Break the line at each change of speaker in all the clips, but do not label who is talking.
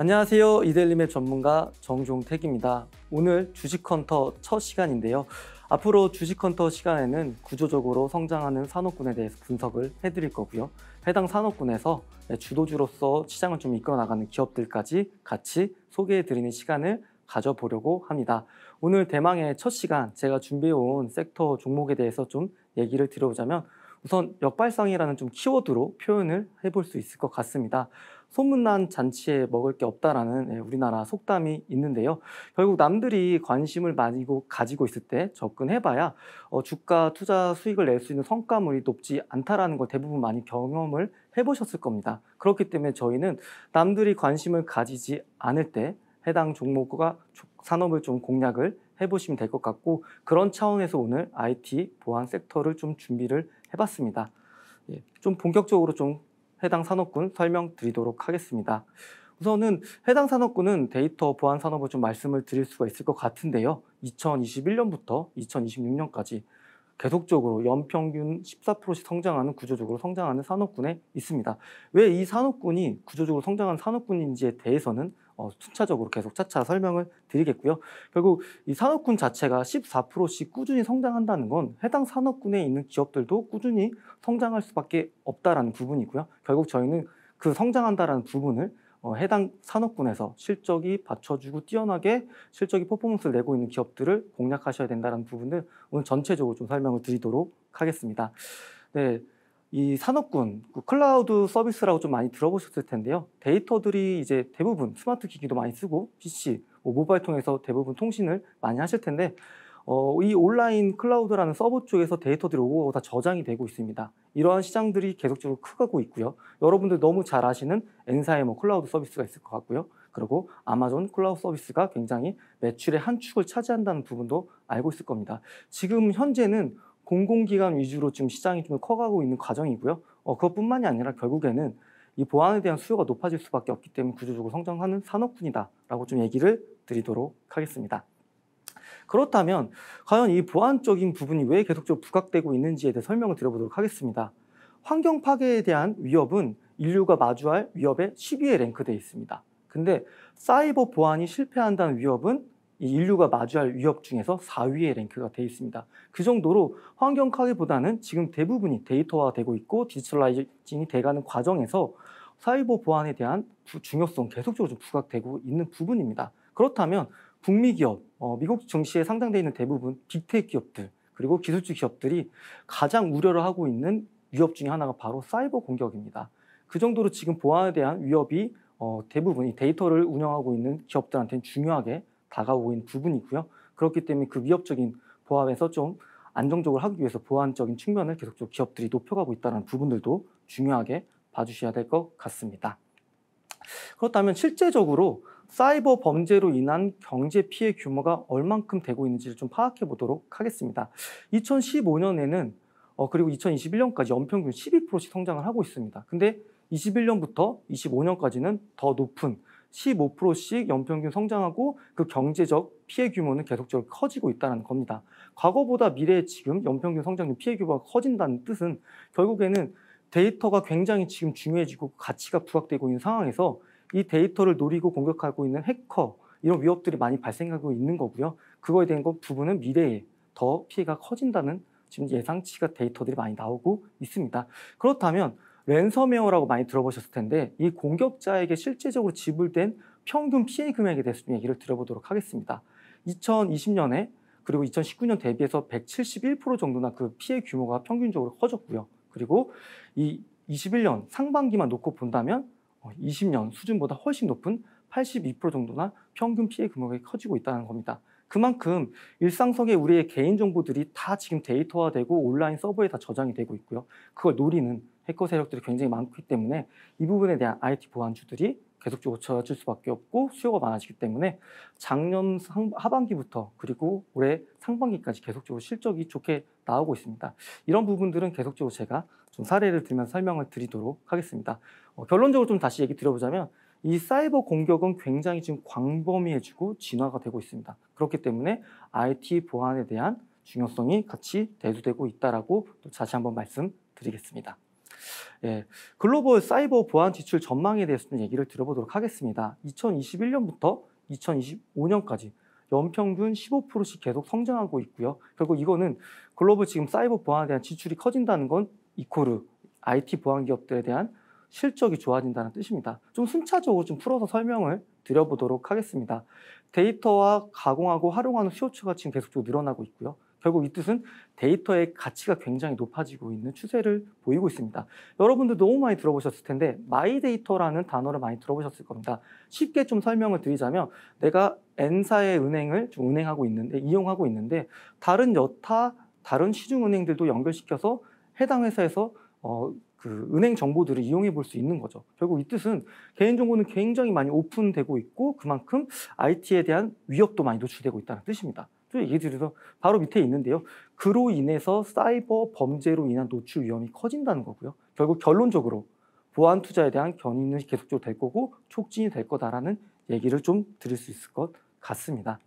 안녕하세요. 이델림의 전문가 정종택입니다. 오늘 주식헌터 첫 시간인데요. 앞으로 주식헌터 시간에는 구조적으로 성장하는 산업군에 대해서 분석을 해드릴 거고요. 해당 산업군에서 주도주로서 시장을 좀 이끌어 나가는 기업들까지 같이 소개해드리는 시간을 가져보려고 합니다. 오늘 대망의 첫 시간 제가 준비해온 섹터 종목에 대해서 좀 얘기를 드려보자면 우선 역발상이라는 좀 키워드로 표현을 해볼 수 있을 것 같습니다. 소문난 잔치에 먹을 게 없다라는 예, 우리나라 속담이 있는데요. 결국 남들이 관심을 많이 가지고 있을 때 접근해봐야 어, 주가 투자 수익을 낼 수 있는 성과물이 높지 않다라는 걸 대부분 많이 경험을 해보셨을 겁니다. 그렇기 때문에 저희는 남들이 관심을 가지지 않을 때 해당 종목과 산업을 좀 공략을 해보시면 될 것 같고 그런 차원에서 오늘 IT 보안 섹터를 좀 준비를 해봤습니다. 예, 좀 본격적으로 좀 해당 산업군 설명드리도록 하겠습니다. 우선은 해당 산업군은 데이터 보안 산업을 좀 말씀을 드릴 수가 있을 것 같은데요. 2021년부터 2026년까지 계속적으로 연평균 14%씩 성장하는 구조적으로 성장하는 산업군에 있습니다. 왜 이 산업군이 구조적으로 성장한 산업군인지에 대해서는 어, 순차적으로 계속 차차 설명을 드리겠고요. 결국 이 산업군 자체가 14%씩 꾸준히 성장한다는 건 해당 산업군에 있는 기업들도 꾸준히 성장할 수밖에 없다라는 부분이고요. 결국 저희는 그 성장한다라는 부분을 어, 해당 산업군에서 실적이 받쳐주고 뛰어나게 실적이 퍼포먼스를 내고 있는 기업들을 공략하셔야 된다는 부분을 오늘 전체적으로 좀 설명을 드리도록 하겠습니다. 네. 이 산업군, 그 클라우드 서비스라고 좀 많이 들어보셨을 텐데요. 데이터들이 이제 대부분 스마트 기기도 많이 쓰고 PC, 뭐 모바일 통해서 대부분 통신을 많이 하실 텐데 어, 이 온라인 클라우드라는 서버 쪽에서 데이터들이 오고 다 저장이 되고 있습니다. 이러한 시장들이 계속적으로 크고 있고요. 여러분들 너무 잘 아시는 엔사의 뭐 클라우드 서비스가 있을 것 같고요. 그리고 아마존 클라우드 서비스가 굉장히 매출의 한 축을 차지한다는 부분도 알고 있을 겁니다. 지금 현재는 공공기관 위주로 지금 시장이 좀 커가고 있는 과정이고요. 어, 그것뿐만이 아니라 결국에는 이 보안에 대한 수요가 높아질 수밖에 없기 때문에 구조적으로 성장하는 산업군이다라고 좀 얘기를 드리도록 하겠습니다. 그렇다면 과연 이 보안적인 부분이 왜 계속적으로 부각되고 있는지에 대해 설명을 드려보도록 하겠습니다. 환경 파괴에 대한 위협은 인류가 마주할 위협의 10위에 랭크되어 있습니다. 근데 사이버 보안이 실패한다는 위협은 인류가 마주할 위협 중에서 4위의 랭크가 되어 있습니다. 그 정도로 환경카드보다는 지금 대부분이 데이터화되고 있고 디지털라이징이 돼가는 과정에서 사이버 보안에 대한 중요성 계속적으로 좀 부각되고 있는 부분입니다. 그렇다면 북미 기업, 어, 미국 정시에상당되어 있는 대부분 빅테크 기업들 그리고 기술주 기업들이 가장 우려를 하고 있는 위협 중에 하나가 바로 사이버 공격입니다. 그 정도로 지금 보안에 대한 위협이 어, 대부분이 데이터를 운영하고 있는 기업들한테는 중요하게 다가오고 있는 부분이고요. 그렇기 때문에 그 위협적인 보합에서 좀 안정적으로 하기 위해서 보완적인 측면을 계속적으로 기업들이 높여가고 있다는 부분들도 중요하게 봐주셔야 될 것 같습니다. 그렇다면 실제적으로 사이버 범죄로 인한 경제 피해 규모가 얼만큼 되고 있는지를 좀 파악해 보도록 하겠습니다. 2015년에는 어, 그리고 2021년까지 연평균 12%씩 성장을 하고 있습니다. 근데 21년부터 25년까지는 더 높은 15%씩 연평균 성장하고 그 경제적 피해 규모는 계속적으로 커지고 있다는 겁니다. 과거보다 미래에 지금 연평균 성장률 피해 규모가 커진다는 뜻은 결국에는 데이터가 굉장히 지금 중요해지고 가치가 부각되고 있는 상황에서 이 데이터를 노리고 공격하고 있는 해커 이런 위협들이 많이 발생하고 있는 거고요. 그거에 대한 것 부분은 미래에 더 피해가 커진다는 지금 예상치가 데이터들이 많이 나오고 있습니다. 그렇다면 랜섬웨어라고 많이 들어보셨을 텐데 이 공격자에게 실제적으로 지불된 평균 피해 금액에 대해서 좀 얘기를 들어보도록 하겠습니다. 2020년에 그리고 2019년 대비해서 171% 정도나 그 피해 규모가 평균적으로 커졌고요. 그리고 이 21년 상반기만 놓고 본다면 20년 어, 수준보다 훨씬 높은 82% 정도나 평균 피해 금액이 커지고 있다는 겁니다. 그만큼 일상속에 우리의 개인정보들이 다 지금 데이터화되고 온라인 서버에 다 저장이 되고 있고요. 그걸 노리는 해커 세력들이 굉장히 많기 때문에 이 부분에 대한 IT 보안주들이 계속적으로 쳐질 수밖에 없고 수요가 많아지기 때문에 작년 상, 하반기부터 그리고 올해 상반기까지 계속적으로 실적이 좋게 나오고 있습니다. 이런 부분들은 계속적으로 제가 좀 사례를 들면서 설명을 드리도록 하겠습니다. 어, 결론적으로 좀 다시 얘기 드려보자면 이 사이버 공격은 굉장히 지금 광범위해지고 진화가 되고 있습니다. 그렇기 때문에 IT 보안에 대한 중요성이 같이 대두되고 있다라고 또 다시 한번 말씀드리겠습니다. 예, 글로벌 사이버 보안 지출 전망에 대해서 좀 얘기를 들어보도록 하겠습니다. 2021년부터 2025년까지 연평균 15%씩 계속 성장하고 있고요. 결국 이거는 글로벌 지금 사이버 보안에 대한 지출이 커진다는 건 이코르 IT 보안 기업들에 대한 실적이 좋아진다는 뜻입니다. 좀 순차적으로 좀 풀어서 설명을 드려보도록 하겠습니다. 데이터와 가공하고 활용하는 수요처가 지금 계속 늘어나고 있고요. 결국 이 뜻은 데이터의 가치가 굉장히 높아지고 있는 추세를 보이고 있습니다. 여러분도 너무 많이 들어보셨을 텐데 마이데이터라는 단어를 많이 들어보셨을 겁니다. 쉽게 좀 설명을 드리자면 내가 N사의 은행을 좀 운행하고 있는데 이용하고 있는데 다른 여타 다른 시중은행들도 연결시켜서 해당 회사에서 어, 그 은행 정보들을 이용해 볼 수 있는 거죠. 결국 이 뜻은 개인정보는 굉장히 많이 오픈되고 있고 그만큼 IT에 대한 위협도 많이 노출되고 있다는 뜻입니다. 쭉 얘기해 드려서 바로 밑에 있는데요. 그로 인해서 사이버 범죄로 인한 노출 위험이 커진다는 거고요. 결국 결론적으로 보안 투자에 대한 견인은 계속적으로 될 거고 촉진이 될 거다라는 얘기를 좀 드릴 수 있을 것 같습니다.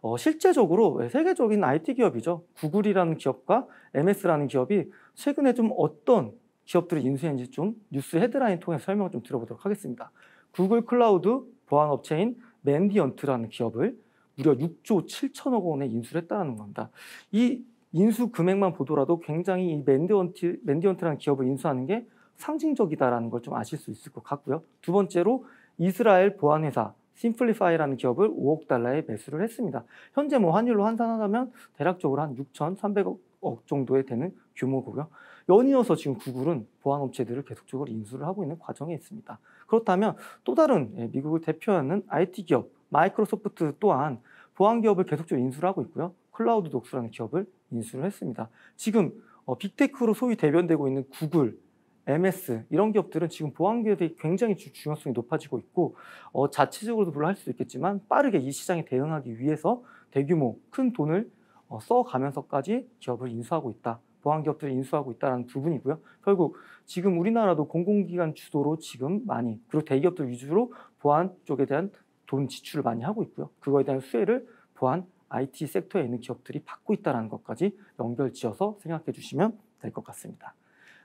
어, 실제적으로 예, 세계적인 IT 기업이죠. 구글이라는 기업과 MS라는 기업이 최근에 좀 어떤 기업들을 인수했는지 좀 뉴스 헤드라인 통해 설명을 좀 들어보도록 하겠습니다. 구글 클라우드 보안 업체인 맨디언트라는 기업을 무려 6조 7천억 원에 인수를 했다는 겁니다. 이 인수 금액만 보더라도 굉장히 이 맨디언트, 맨디언트라는 기업을 인수하는 게 상징적이다라는 걸 좀 아실 수 있을 것 같고요. 두 번째로 이스라엘 보안회사 심플리파이라는 기업을 5억 달러에 매수를 했습니다. 현재 뭐 환율로 환산하다면 대략적으로 한 6,300억 정도에 되는 규모고요. 연이어서 지금 구글은 보안업체들을 계속적으로 인수를 하고 있는 과정에 있습니다. 그렇다면 또 다른 예, 미국을 대표하는 IT 기업 마이크로소프트 또한 보안 기업을 계속적으로 인수를 하고 있고요. 클라우드 독스라는 기업을 인수를 했습니다. 지금 어, 빅테크로 소위 대변되고 있는 구글, MS 이런 기업들은 지금 보안 기업이 굉장히 중요성이 높아지고 있고 어, 자체적으로도 물론 할수도 있겠지만 빠르게 이 시장에 대응하기 위해서 대규모 큰 돈을 어, 써가면서까지 기업을 인수하고 있다. 보안 기업들을 인수하고 있다는 부분이고요. 결국 지금 우리나라도 공공기관 주도로 지금 많이 그리고 대기업들 위주로 보안 쪽에 대한 돈 지출을 많이 하고 있고요. 그거에 대한 수혜를 보안 IT 섹터에 있는 기업들이 받고 있다는 것까지 연결지어서 생각해 주시면 될 것 같습니다.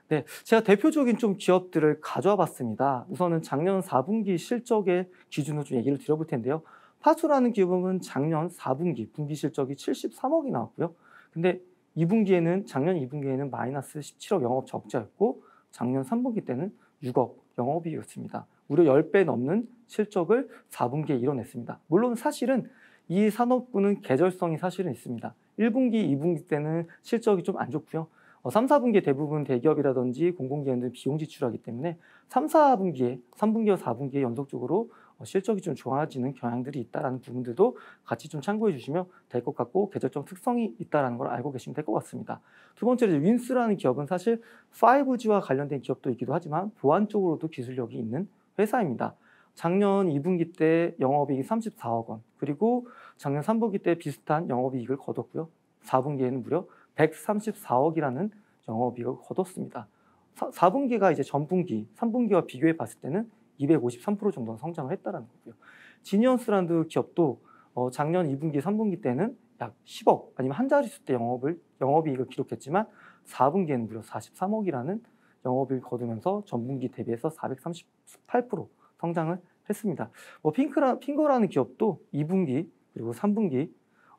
네, 제가 대표적인 좀 기업들을 가져와 봤습니다. 우선은 작년 4분기 실적의 기준으로 좀 얘기를 드려볼 텐데요. 파수라는 기업은 작년 4분기 분기 실적이 73억이 나왔고요. 근데 2분기에는 작년 2분기에는 마이너스 17억 영업 적자였고 작년 3분기 때는 6억 영업이었습니다 무려 10배 넘는 실적을 4분기에 이뤄냈습니다. 물론 사실은 이 산업군은 계절성이 사실은 있습니다. 1분기, 2분기 때는 실적이 좀 안 좋고요. 3, 어, 4분기 대부분 대기업이라든지 공공기관들은 비용 지출하기 때문에 3, 4분기에, 3분기와 4분기에 연속적으로 어, 실적이 좀 좋아지는 경향들이 있다는 부분들도 같이 좀 참고해 주시면 될 것 같고 계절적 특성이 있다는걸 알고 계시면 될 것 같습니다. 두 번째로 윈스라는 기업은 사실 5G와 관련된 기업도 있기도 하지만 보안 쪽으로도 기술력이 있는 회사입니다. 작년 2분기 때 영업이익이 34억 원, 그리고 작년 3분기 때 비슷한 영업이익을 거뒀고요. 4분기에는 무려 134억이라는 영업이익을 거뒀습니다. 4, 분기가 이제 전분기, 3분기와 비교해 봤을 때는 253% 정도 는 성장을 했다는 거고요. 지니언스란드 기업도 어, 작년 2분기, 3분기 때는 약 10억 아니면 한 자릿수 때 영업을 영업이익을 기록했지만 4분기에는 무려 43억이라는 영업이익 거두면서 전분기 대비해서 438% 성장을 했습니다. 뭐 핑크라, 핑거라는 기업도 2분기 그리고 3분기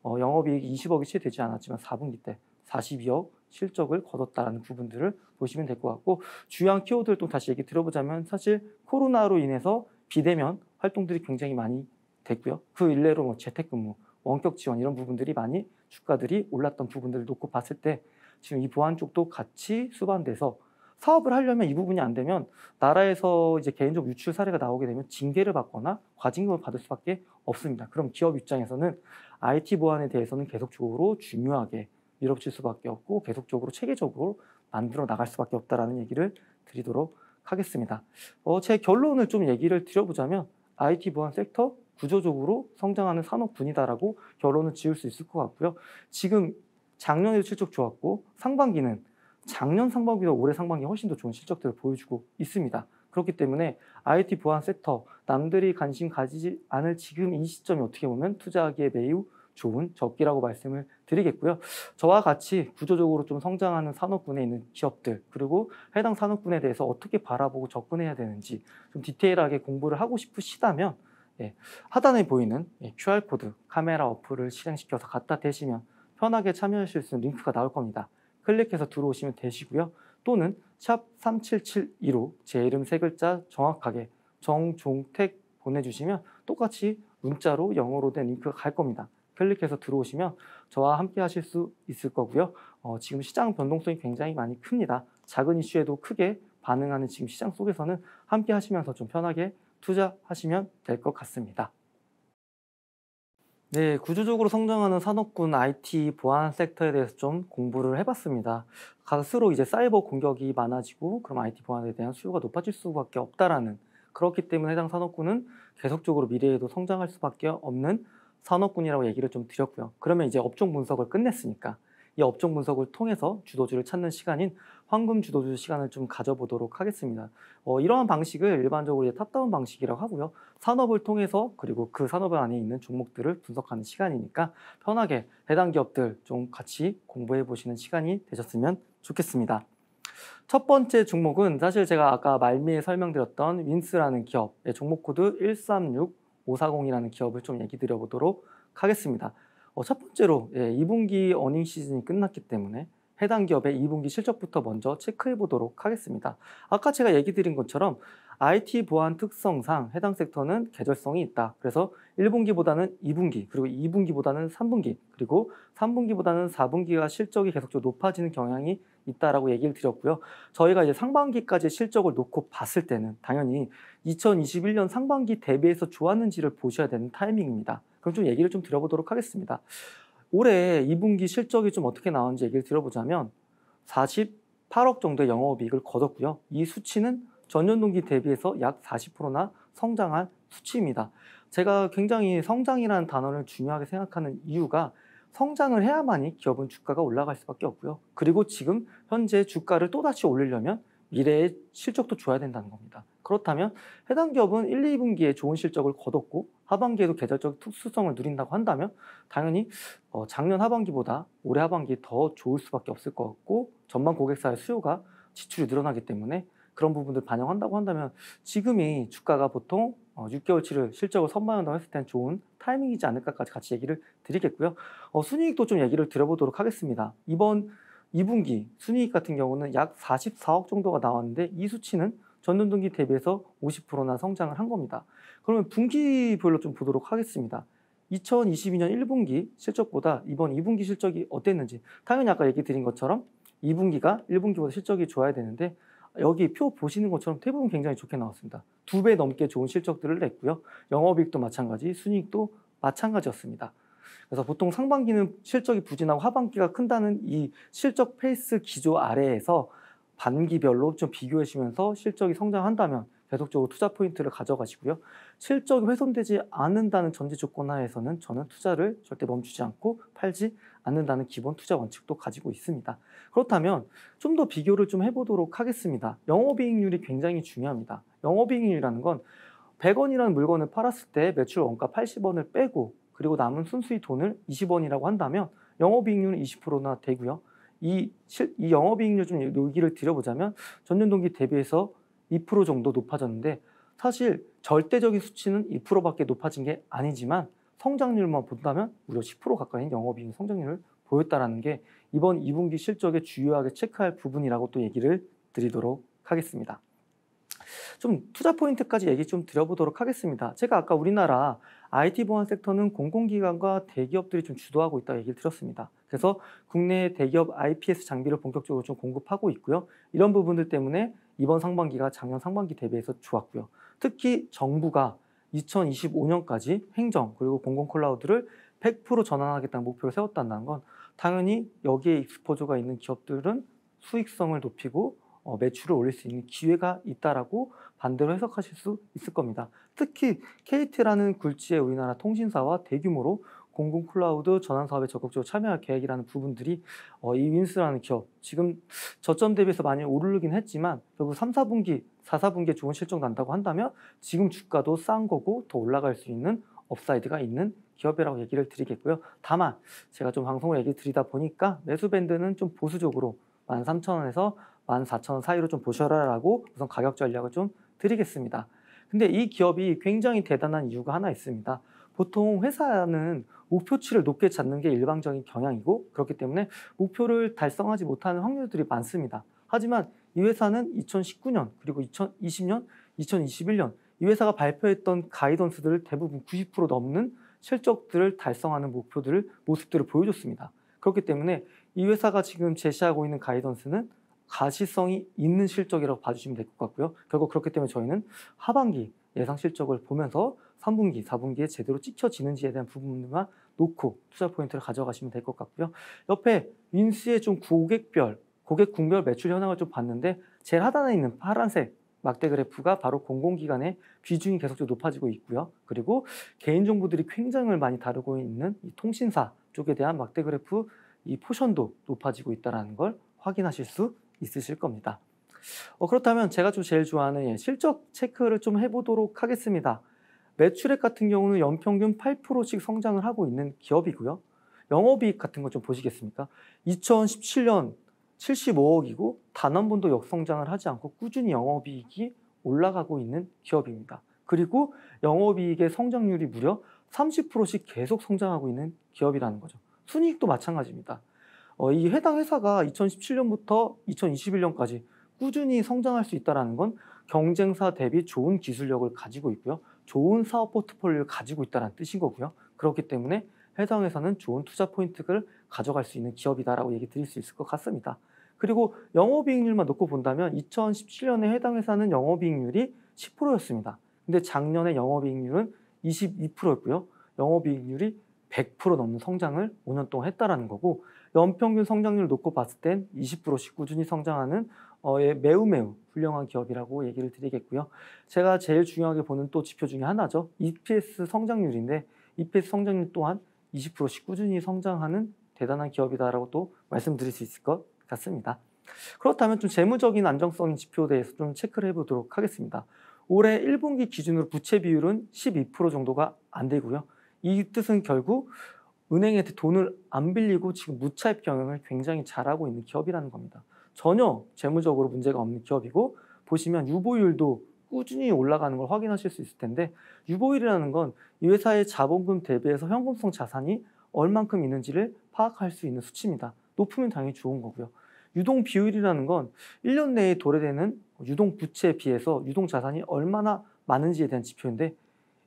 어, 영업이익 이 20억이 채 되지 않았지만 4분기 때 42억 실적을 거뒀다라는 부분들을 보시면 될 것 같고 주요한 키워드를 또 다시 얘기 들어보자면 사실 코로나로 인해서 비대면 활동들이 굉장히 많이 됐고요. 그 일례로 뭐 재택근무, 원격 지원 이런 부분들이 많이 주가들이 올랐던 부분들을 놓고 봤을 때 지금 이 보안 쪽도 같이 수반돼서 사업을 하려면 이 부분이 안 되면 나라에서 이제 개인적 유출 사례가 나오게 되면 징계를 받거나 과징금을 받을 수밖에 없습니다. 그럼 기업 입장에서는 IT 보안에 대해서는 계속적으로 중요하게 밀어붙일 수밖에 없고 계속적으로 체계적으로 만들어 나갈 수밖에 없다라는 얘기를 드리도록 하겠습니다. 어, 제 결론을 좀 얘기를 드려보자면 IT 보안 섹터 구조적으로 성장하는 산업군이다라고 결론을 지을 수 있을 것 같고요. 지금 작년에도 실적 좋았고 상반기는 작년 상반기보다 올해 상반기 훨씬 더 좋은 실적들을 보여주고 있습니다. 그렇기 때문에 IoT 보안 섹터 남들이 관심 가지지 않을 지금 이 시점이 어떻게 보면 투자하기에 매우 좋은 적기라고 말씀을 드리겠고요. 저와 같이 구조적으로 좀 성장하는 산업군에 있는 기업들 그리고 해당 산업군에 대해서 어떻게 바라보고 접근해야 되는지 좀 디테일하게 공부를 하고 싶으시다면 예, 하단에 보이는 예, QR 코드 카메라 어플을 실행시켜서 갖다 대시면 편하게 참여하실 수 있는 링크가 나올 겁니다. 클릭해서 들어오시면 되시고요. 또는 샵 3772로 제 이름 세 글자 정확하게 정종택 보내주시면 똑같이 문자로 영어로 된 링크가 갈 겁니다. 클릭해서 들어오시면 저와 함께 하실 수 있을 거고요. 어, 지금 시장 변동성이 굉장히 많이 큽니다. 작은 이슈에도 크게 반응하는 지금 시장 속에서는 함께 하시면서 좀 편하게 투자하시면 될 것 같습니다. 네, 구조적으로 성장하는 산업군 IT 보안 섹터에 대해서 좀 공부를 해봤습니다. 갈수록 이제 사이버 공격이 많아지고 그럼 IT 보안에 대한 수요가 높아질 수밖에 없다라는 그렇기 때문에 해당 산업군은 계속적으로 미래에도 성장할 수밖에 없는 산업군이라고 얘기를 좀 드렸고요. 그러면 이제 업종 분석을 끝냈으니까 이 업종 분석을 통해서 주도주를 찾는 시간인 황금 주도주 시간을 좀 가져보도록 하겠습니다. 어, 이러한 방식을 일반적으로 이제 탑다운 방식이라고 하고요. 산업을 통해서 그리고 그 산업 안에 있는 종목들을 분석하는 시간이니까 편하게 해당 기업들 좀 같이 공부해 보시는 시간이 되셨으면 좋겠습니다. 첫 번째 종목은 사실 제가 아까 말미에 설명드렸던 윈스라는 기업의 종목 코드 136540이라는 기업을 좀 얘기 드려보도록 하겠습니다. 어, 첫 번째로 예, 2분기 어닝 시즌이 끝났기 때문에 해당 기업의 2분기 실적부터 먼저 체크해 보도록 하겠습니다. 아까 제가 얘기 드린 것처럼 IT 보안 특성상 해당 섹터는 계절성이 있다. 그래서 1분기보다는 2분기, 그리고 2분기보다는 3분기, 그리고 3분기보다는 4분기가 실적이 계속적으로 높아지는 경향이 있다라고 얘기를 드렸고요. 저희가 이제 상반기까지 실적을 놓고 봤을 때는 당연히 2021년 상반기 대비해서 좋았는지를 보셔야 되는 타이밍입니다. 그럼 좀 얘기를 좀 드려보도록 하겠습니다. 올해 2분기 실적이 좀 어떻게 나왔는지 얘기를 드려보자면 48억 정도의 영업이익을 거뒀고요. 이 수치는 전년 동기 대비해서 약 40%나 성장한 수치입니다. 제가 굉장히 성장이라는 단어를 중요하게 생각하는 이유가 성장을 해야만이 기업은 주가가 올라갈 수밖에 없고요. 그리고 지금 현재 주가를 또다시 올리려면 미래의 실적도 줘야 된다는 겁니다. 그렇다면 해당 기업은 1, 2분기에 좋은 실적을 거뒀고 하반기에도 계절적 특수성을 누린다고 한다면 당연히 어, 작년 하반기보다 올해 하반기 더 좋을 수밖에 없을 것 같고 전반 고객사의 수요가 지출이 늘어나기 때문에 그런 부분들 반영한다고 한다면 지금이 주가가 보통 6개월치를 어, 실적을 선반한다고 했을 땐 좋은 타이밍이지 않을까까지 같이 얘기를 드리겠고요. 어, 순이익도 좀 얘기를 드려보도록 하겠습니다. 이번 2분기 순이익 같은 경우는 약 44억 정도가 나왔는데 이 수치는 전년동기 대비해서 50%나 성장을 한 겁니다. 그러면 분기별로 좀 보도록 하겠습니다. 2022년 1분기 실적보다 이번 2분기 실적이 어땠는지 당연히 아까 얘기 드린 것처럼 2분기가 1분기보다 실적이 좋아야 되는데 여기 표 보시는 것처럼 대부분 굉장히 좋게 나왔습니다. 두 배 넘게 좋은 실적들을 냈고요. 영업이익도 마찬가지, 순이익도 마찬가지였습니다. 그래서 보통 상반기는 실적이 부진하고 하반기가 큰다는 이 실적 페이스 기조 아래에서 반기별로 좀 비교하시면서 실적이 성장한다면 계속적으로 투자 포인트를 가져가시고요. 실적이 훼손되지 않는다는 전제 조건 하에서는 저는 투자를 절대 멈추지 않고 팔지 않는다는 기본 투자 원칙도 가지고 있습니다. 그렇다면 좀 더 비교를 좀 해보도록 하겠습니다. 영업이익률이 굉장히 중요합니다. 영업이익률이라는 건 100원이라는 물건을 팔았을 때 매출 원가 80원을 빼고 그리고 남은 순수이 돈을 20원이라고 한다면 영업이익률은 20%나 되고요. 이, 실, 이 영업이익률 좀 얘기를 드려보자면 전년 동기 대비해서 2% 정도 높아졌는데 사실 절대적인 수치는 2%밖에 높아진 게 아니지만 성장률만 본다면 무려 10% 가까이 영업이익 성장률을 보였다라는 게 이번 2분기 실적에 주요하게 체크할 부분이라고 또 얘기를 드리도록 하겠습니다. 좀 투자 포인트까지 얘기 좀 드려보도록 하겠습니다. 제가 아까 우리나라 IT 보안 섹터는 공공기관과 대기업들이 좀 주도하고 있다 고 얘기를 드렸습니다. 그래서 국내 대기업 IPS 장비를 본격적으로 좀 공급하고 있고요. 이런 부분들 때문에 이번 상반기가 작년 상반기 대비해서 좋았고요. 특히 정부가 2025년까지 행정 그리고 공공 클라우드를 100% 전환하겠다는 목표를 세웠다는 건 당연히 여기에 익스포저가 있는 기업들은 수익성을 높이고 어, 매출을 올릴 수 있는 기회가 있다라고 반대로 해석하실 수 있을 겁니다. 특히 KT라는 굴지의 우리나라 통신사와 대규모로 공공 클라우드 전환 사업에 적극적으로 참여할 계획이라는 부분들이 어, 이 윈스라는 기업 지금 저점 대비해서 많이 오르긴 했지만 결국 3, 4분기, 4, 4분기에 좋은 실적 난다고 한다면 지금 주가도 싼 거고 더 올라갈 수 있는 업사이드가 있는 기업이라고 얘기를 드리겠고요. 다만 제가 좀 방송을 얘기 드리다 보니까 매수 밴드는 좀 보수적으로 13,000원에서 14,000원 사이로 좀 보셔라라고 우선 가격 전략을 좀 드리겠습니다. 근데 이 기업이 굉장히 대단한 이유가 하나 있습니다. 보통 회사는 목표치를 높게 잡는 게 일방적인 경향이고 그렇기 때문에 목표를 달성하지 못하는 확률들이 많습니다. 하지만 이 회사는 2019년 그리고 2020년, 2021년 이 회사가 발표했던 가이던스들을 대부분 90% 넘는 실적들을 달성하는 목표들을 모습들을 보여줬습니다. 그렇기 때문에 이 회사가 지금 제시하고 있는 가이던스는 가시성이 있는 실적이라고 봐주시면 될 것 같고요. 결국 그렇기 때문에 저희는 하반기 예상 실적을 보면서 3분기, 4분기에 제대로 찍혀지는지에 대한 부분만 놓고 투자 포인트를 가져가시면 될 것 같고요. 옆에 윈스의좀 고객별, 고객 궁별 매출 현황을 좀 봤는데 제일 하단에 있는 파란색 막대 그래프가 바로 공공기관의 비중이 계속적 높아지고 있고요. 그리고 개인정보들이 굉장히 많이 다루고 있는 통신사 쪽에 대한 막대 그래프 이 포션도 높아지고 있다는 걸 확인하실 수 있으실 겁니다. 어, 그렇다면 제가 좀 제일 좋아하는 예, 실적 체크를 좀 해보도록 하겠습니다. 매출액 같은 경우는 연평균 8%씩 성장을 하고 있는 기업이고요. 영업이익 같은 거 좀 보시겠습니까? 2017년 75억이고 단 한 번도 역성장을 하지 않고 꾸준히 영업이익이 올라가고 있는 기업입니다. 그리고 영업이익의 성장률이 무려 30%씩 계속 성장하고 있는 기업이라는 거죠. 순이익도 마찬가지입니다. 어, 이 해당 회사가 2017년부터 2021년까지 꾸준히 성장할 수 있다는 건 경쟁사 대비 좋은 기술력을 가지고 있고요. 좋은 사업 포트폴리오를 가지고 있다는 뜻인 거고요. 그렇기 때문에 해당 회사는 좋은 투자 포인트를 가져갈 수 있는 기업이다라고 얘기 드릴 수 있을 것 같습니다. 그리고 영업이익률만 놓고 본다면 2017년에 해당 회사는 영업이익률이 10%였습니다. 근데 작년에 영업이익률은 22%였고요. 영업이익률이 100% 넘는 성장을 5년 동안 했다라는 거고 연평균 성장률 놓고 봤을 땐 20%씩 꾸준히 성장하는 어, 예, 매우 매우 훌륭한 기업이라고 얘기를 드리겠고요. 제가 제일 중요하게 보는 또 지표 중에 하나죠. EPS 성장률인데 EPS 성장률 또한 20%씩 꾸준히 성장하는 대단한 기업이다라고 또 말씀드릴 수 있을 것 같습니다. 그렇다면 좀 재무적인 안정성 지표에 대해서 좀 체크를 해보도록 하겠습니다. 올해 1분기 기준으로 부채 비율은 12% 정도가 안 되고요. 이 뜻은 결국 은행한테 돈을 안 빌리고 지금 무차입 경영을 굉장히 잘하고 있는 기업이라는 겁니다. 전혀 재무적으로 문제가 없는 기업이고 보시면 유보율도 꾸준히 올라가는 걸 확인하실 수 있을 텐데 유보율이라는 건 이 회사의 자본금 대비해서 현금성 자산이 얼만큼 있는지를 파악할 수 있는 수치입니다. 높으면 당연히 좋은 거고요. 유동 비율이라는 건 1년 내에 도래되는 유동 부채에 비해서 유동 자산이 얼마나 많은지에 대한 지표인데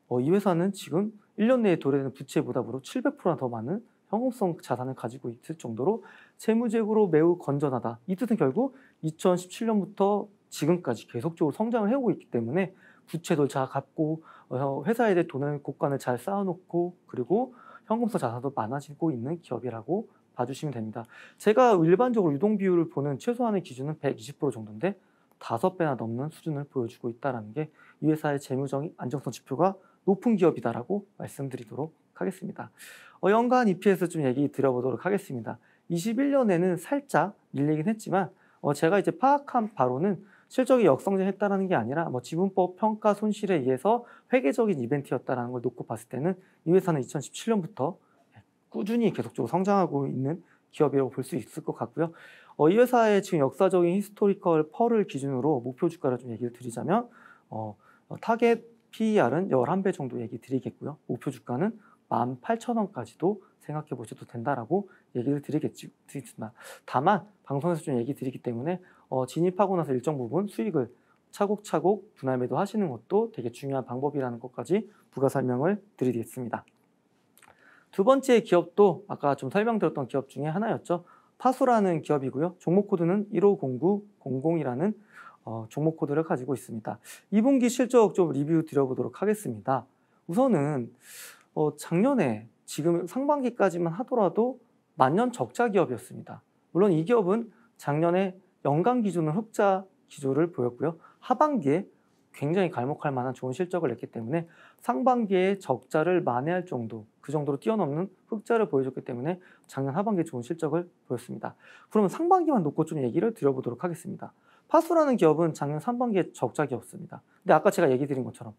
어, 이 회사는 지금 1년 내에 도래되는 부채 보담으로 700%나 더 많은 현금성 자산을 가지고 있을 정도로 채무제으로 매우 건전하다. 이 뜻은 결국 2017년부터 지금까지 계속적으로 성장을 해오고 있기 때문에 부채도 잘 갚고 어, 회사에 대해 돈을 곳간을 잘 쌓아놓고 그리고 현금성 자산도 많아지고 있는 기업이라고 봐주시면 됩니다. 제가 일반적으로 유동 비율을 보는 최소한의 기준은 120% 정도인데 5배나 넘는 수준을 보여주고 있다는 게 이 회사의 재무적 안정성 지표가 높은 기업이다라고 말씀드리도록 하겠습니다. 어, 연간 EPS 좀 얘기 드려보도록 하겠습니다. 21년에는 살짝 밀리긴 했지만 어, 제가 이제 파악한 바로는 실적이 역성장했다는게 아니라 뭐 지분법 평가 손실에 의해서 회계적인 이벤트였다는걸 놓고 봤을 때는 이 회사는 2017년부터 꾸준히 계속적으로 성장하고 있는 기업이라고 볼 수 있을 것 같고요. 어, 이 회사의 지금 역사적인 히스토리컬 펄을 기준으로 목표 주가를 좀 얘기를 드리자면 어, 어 타겟 PER은 11배 정도 얘기 드리겠고요. 목표 주가는 18,000원까지도 생각해 보셔도 된다라고 얘기를 드리겠지, 드리지만 다만 방송에서 좀 얘기 드리기 때문에 어, 진입하고 나서 일정 부분 수익을 차곡차곡 분할 매도하시는 것도 되게 중요한 방법이라는 것까지 부가 설명을 드리겠습니다. 두 번째 기업도 아까 좀 설명드렸던 기업 중에 하나였죠. 파수라는 기업이고요. 종목 코드는 150900이라는 어, 종목 코드를 가지고 있습니다. 2분기 실적 좀 리뷰 드려보도록 하겠습니다. 우선은 어, 작년에 지금 상반기까지만 하더라도 만년 적자 기업이었습니다. 물론 이 기업은 작년에 연간 기준은 흑자 기조를 보였고요. 하반기에 굉장히 갈목할 만한 좋은 실적을 냈기 때문에 상반기에 적자를 만회할 정도, 그 정도로 뛰어넘는 흑자를 보여줬기 때문에 작년 하반기에 좋은 실적을 보였습니다. 그러면 상반기만 놓고 좀 얘기를 드려보도록 하겠습니다. 파수라는 기업은 작년 상반기에 적자 기업습니다 근데 아까 제가 얘기 드린 것처럼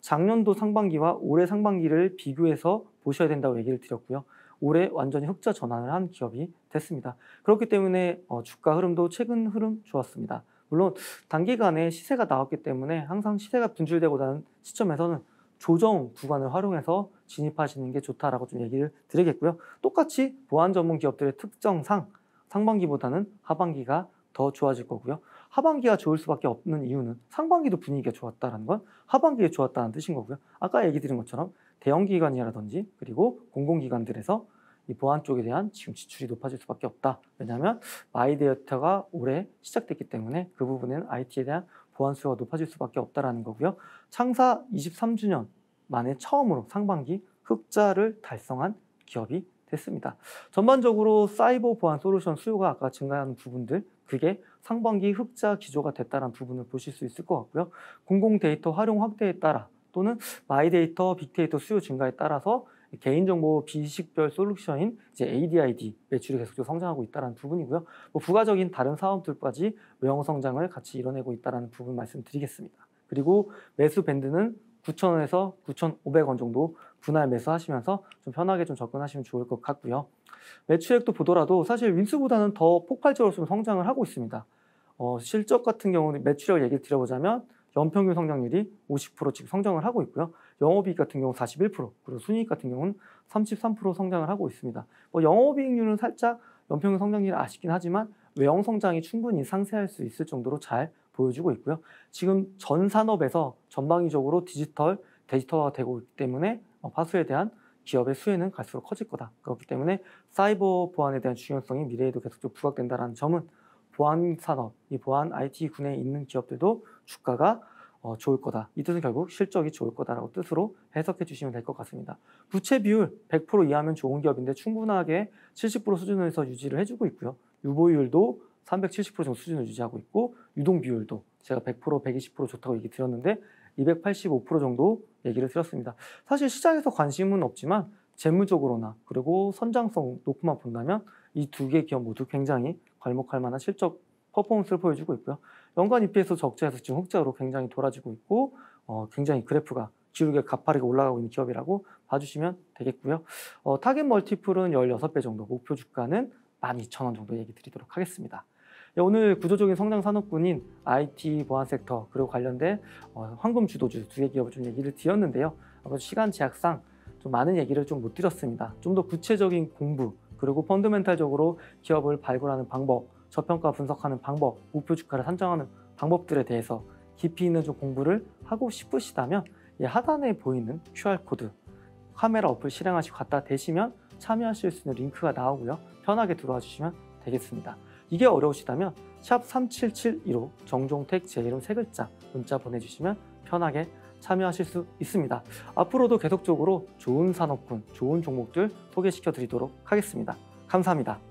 작년도 상반기와 올해 상반기를 비교해서 보셔야 된다고 얘기를 드렸고요. 올해 완전히 흑자 전환을 한 기업이 됐습니다. 그렇기 때문에 어, 주가 흐름도 최근 흐름 좋았습니다. 물론 단기간에 시세가 나왔기 때문에 항상 시세가 분출되고 나는 시점에서는 조정 구간을 활용해서 진입하시는 게 좋다라고 좀 얘기를 드리겠고요. 똑같이 보안 전문 기업들의 특정상 상반기보다는 하반기가 더 좋아질 거고요. 하반기가 좋을 수밖에 없는 이유는 상반기도 분위기가 좋았다는 건 하반기에 좋았다는 뜻인 거고요. 아까 얘기 드린 것처럼 대형기관이라든지 그리고 공공기관들에서 이 보안 쪽에 대한 지금 지출이 높아질 수밖에 없다. 왜냐하면 마이데이터가 올해 시작됐기 때문에 그 부분에는 IT에 대한 보안 수요가 높아질 수밖에 없다라는 거고요. 창사 23주년 만에 처음으로 상반기 흑자를 달성한 기업이 됐습니다. 전반적으로 사이버 보안 솔루션 수요가 아까 증가하는 부분들 그게 상반기 흑자 기조가 됐다는 부분을 보실 수 있을 것 같고요. 공공 데이터 활용 확대에 따라 또는 마이데이터, 빅데이터 수요 증가에 따라서 개인정보 비식별 솔루션인 이제 ADID 매출이 계속적으 성장하고 있다는 부분이고요. 뭐 부가적인 다른 사업들까지 외형 성장을 같이 이뤄내고 있다는 부분 말씀드리겠습니다. 그리고 매수 밴드는 9,000원에서 9,500원 정도 분할 매수하시면서 좀 편하게 좀 접근하시면 좋을 것 같고요. 매출액도 보더라도 사실 윈스보다는 더 폭발적으로 좀 성장을 하고 있습니다. 어, 실적 같은 경우는 매출액 얘기를 드려보자면 연평균 성장률이 50%씩 성장을 하고 있고요. 영업이익 같은 경우 는41% 그리고 순이익 같은 경우는 33% 성장을 하고 있습니다. 뭐 영업이익률은 살짝 연평균 성장률이 아쉽긴 하지만 외형 성장이 충분히 상쇄할 수 있을 정도로 잘 보여주고 있고요. 지금 전 산업에서 전방위적으로 디지털 데이터화가 되고 있기 때문에 파수에 어, 대한 기업의 수혜는 갈수록 커질 거다. 그렇기 때문에 사이버 보안에 대한 중요성이 미래에도 계속 부각된다라는 점은 보안 산업, 이 보안 IT 군에 있는 기업들도 주가가 어, 좋을 거다. 이 뜻은 결국 실적이 좋을 거다라고 뜻으로 해석해 주시면 될 것 같습니다. 부채 비율 100% 이하면 좋은 기업인데 충분하게 70% 수준에서 유지를 해주고 있고요. 유보율도 370% 정도 수준을 유지하고 있고 유동 비율도 제가 100% 120% 좋다고 얘기 드렸는데 285% 정도 얘기를 드렸습니다. 사실 시장에서 관심은 없지만 재무적으로나 그리고 선장성 놓고만 본다면 이 두 개 기업 모두 굉장히 괄목할 만한 실적 퍼포먼스를 보여주고 있고요. 연간 EPS 적자에서 지금 흑자로 굉장히 돌아지고 있고 어, 굉장히 그래프가 기울기가 가파르게 올라가고 있는 기업이라고 봐주시면 되겠고요. 어, 타겟 멀티플은 16배 정도, 목표 주가는 12,000원 정도 얘기 드리도록 하겠습니다. 예, 오늘 구조적인 성장 산업군인 IT 보안 섹터 그리고 관련된 어, 황금 주도주 두 개 기업을 좀 얘기를 드렸는데요. 아무래도 시간 제약상 좀 많은 얘기를 좀 못 드렸습니다. 좀 더 구체적인 공부 그리고 펀드멘탈적으로 기업을 발굴하는 방법, 저평가 분석하는 방법, 목표 주가를 산정하는 방법들에 대해서 깊이 있는 좀 공부를 하고 싶으시다면 하단에 보이는 QR코드 카메라 어플 실행하시고 갖다 대시면 참여하실 수 있는 링크가 나오고요. 편하게 들어와 주시면 되겠습니다. 이게 어려우시다면 샵3 7 7 1로 정종택 제 이름 세 글자 문자 보내주시면 편하게 참여하실 수 있습니다. 앞으로도 계속적으로 좋은 산업군, 좋은 종목들 소개시켜 드리도록 하겠습니다. 감사합니다.